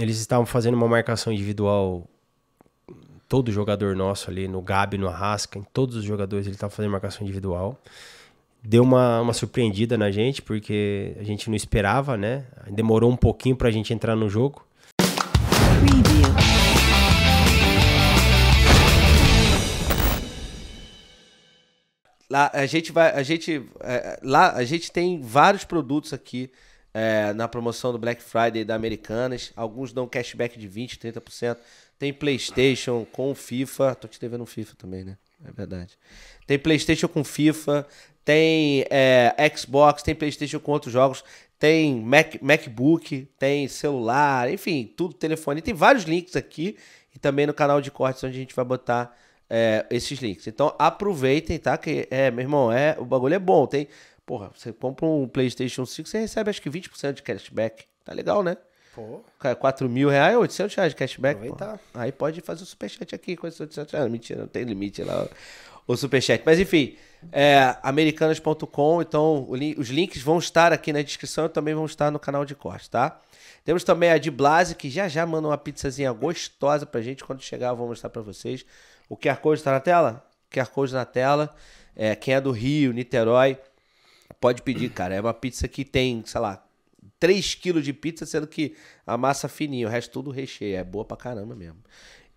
eles estavam fazendo uma marcação individual. Todo jogador nosso ali, no Gabi, no Arrasca, em todos os jogadores, ele estava fazendo marcação individual. Deu uma, uma surpreendida na gente, porque a gente não esperava, né? Demorou um pouquinho para a gente entrar no jogo. lá a gente vai a gente é, lá a gente tem vários produtos aqui é, na promoção do Black Friday da Americanas. Alguns dão cashback de 20%, 30%. Tem PlayStation com FIFA. Tô te devendo um FIFA também, né? É verdade. Tem PlayStation com FIFA. Tem é, Xbox. Tem PlayStation com outros jogos. Tem Mac, MacBook. Tem celular. Enfim, tudo, telefone. Tem vários links aqui. E também no canal de cortes, onde a gente vai botar é, esses links. Então aproveitem, tá? Que é, meu irmão, é, o bagulho é bom. Tem Porra, você compra um PlayStation 5, você recebe acho que 20% de cashback. Tá legal, né? Pô. Cara, 4 mil reais, 800 reais de cashback. Aí pode fazer o superchat aqui com esses 800 reais. Mentira, não tem limite lá o superchat. Mas enfim, é, americanas.com. Então os links vão estar aqui na descrição e também vão estar no canal de corte, tá? Temos também a de Blase, que já já manda uma pizzazinha gostosa pra gente. Quando chegar, eu vou mostrar pra vocês. O QR Code tá na tela? QR Code na tela. É, quem é do Rio, Niterói Pode pedir, cara. É uma pizza que tem, sei lá, 3 quilos de pizza, sendo que a massa é fininha, o resto tudo recheio. É boa pra caramba mesmo.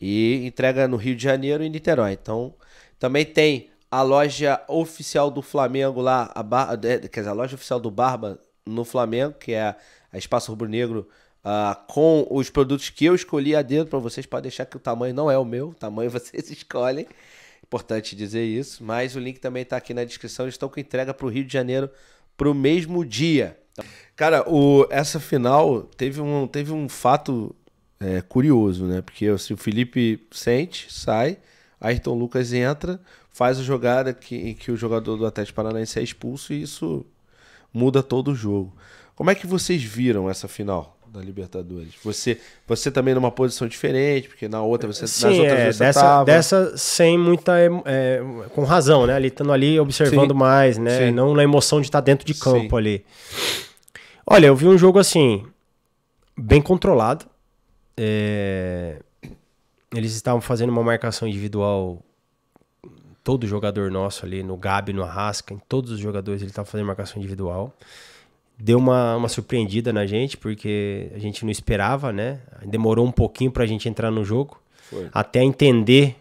E entrega no Rio de Janeiro e Niterói. Então, também tem a loja oficial do Flamengo lá, a bar, é, quer dizer, a loja oficial do Barba no Flamengo, que é a Espaço Rubro Negro, uh, com os produtos que eu escolhi a dentro para vocês, pode deixar que o tamanho não é o meu, o tamanho vocês escolhem. Importante dizer isso. Mas o link também está aqui na descrição. Eles estão com entrega para o Rio de Janeiro para o mesmo dia. Cara, o, essa final teve um, teve um fato é, curioso, né? Porque assim, o Felipe sente, sai, Ayrton Lucas entra, faz a jogada que, em que o jogador do Atlético Paranaense é expulso e isso muda todo o jogo. Como é que vocês viram essa final? da Libertadores? Você, você também numa posição diferente, porque na outra você Sim, nas outras é, você dessa, tava. dessa sem muita é, é com razão, né? Ali estando ali observando Sim. mais, né? Sim. Não na emoção de estar tá dentro de campo Sim. ali. Olha, eu vi um jogo assim bem controlado. É... Eles estavam fazendo uma marcação individual todo jogador nosso ali, no Gabi, no Arrasca, em todos os jogadores ele estava fazendo marcação individual deu uma, uma surpreendida na gente, porque a gente não esperava, né? Demorou um pouquinho para a gente entrar no jogo, Foi. até entender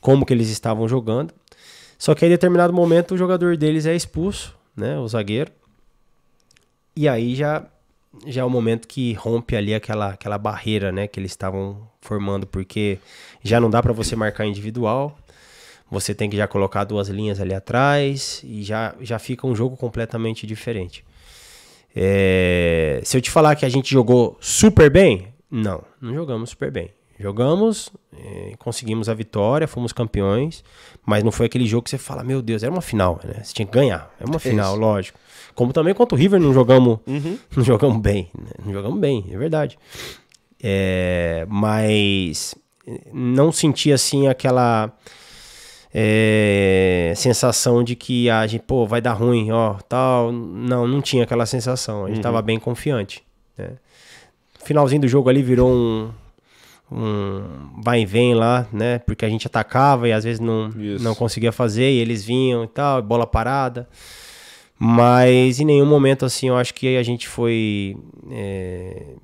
como que eles estavam jogando. Só que em determinado momento, o jogador deles é expulso, né? O zagueiro. E aí já, já é o momento que rompe ali aquela, aquela barreira, né? Que eles estavam formando, porque já não dá para você marcar individual. Você tem que já colocar duas linhas ali atrás e já, já fica um jogo completamente diferente. É, se eu te falar que a gente jogou super bem, não, não jogamos super bem. Jogamos, é, conseguimos a vitória, fomos campeões, mas não foi aquele jogo que você fala, meu Deus, era uma final, né? Você tinha que ganhar, é uma final, lógico. Como também contra o River não jogamos, uhum. não jogamos bem, né? não jogamos bem, é verdade. É, mas não senti assim aquela é, sensação de que a gente, pô, vai dar ruim, ó, tal. Não, não tinha aquela sensação. A gente estava uhum. bem confiante. Né? Finalzinho do jogo ali virou um, um vai e vem lá, né? Porque a gente atacava e às vezes não, não conseguia fazer e eles vinham e tal, bola parada. Mas em nenhum momento, assim, eu acho que a gente foi é,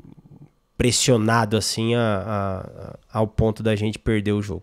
pressionado, assim, a, a, ao ponto da gente perder o jogo.